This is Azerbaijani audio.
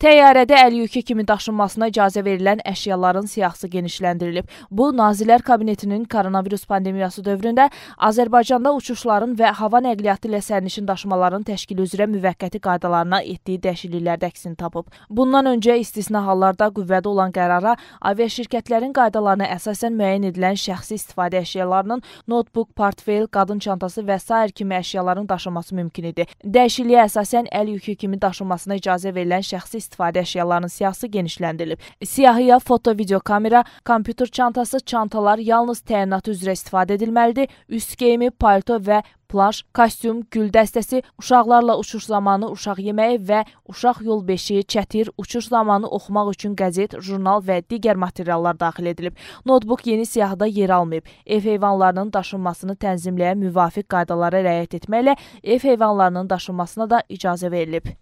Təyyarədə əlyükü kimi daşınmasına icazə verilən əşyaların siyahısı genişləndirilib. Bu, Nazirlər Kabinetinin koronavirus pandemiyası dövründə Azərbaycanda uçuşların və hava nəqliyyatı ilə sərnişin daşımaların təşkili üzrə müvəqqəti qaydalarına etdiyi dəyişikliklərdə əksini tapıb. Bundan öncə istisna hallarda qüvvədə olan qərara aviaşirkətlərin qaydalarına əsasən müəyyən edilən şəxsi istifadə əşyalarının notebook, portfel, qadın çantası və s. kimi əşyaların daşınması mümkün idi. Dəyişikliyə əsasən əlyükü kimi daşınmasına icazə verilən şəxsi istifadə əşyalarının siyahısı genişləndirilib. Siyahıya foto, video kamera, kompüter çantası, çantalar yalnız təyinat üzrə istifadə edilməlidir. Üst geyimi, palto və plaş, kostyum, gül dəstəsi, uşaqlarla uçuş zamanı uşaq yeməyi və uşaq yol beşiyi, çətir, uçuş zamanı oxumaq üçün qəzet, jurnal və digər materiallar daxil edilib. Notbuk yeni siyahıda yer almayıb. Ev heyvanlarının daşınmasını tənzimləyə müvafiq qaydalara rəayət etməklə ev heyvanlarının daşınmasına da icazə verilib.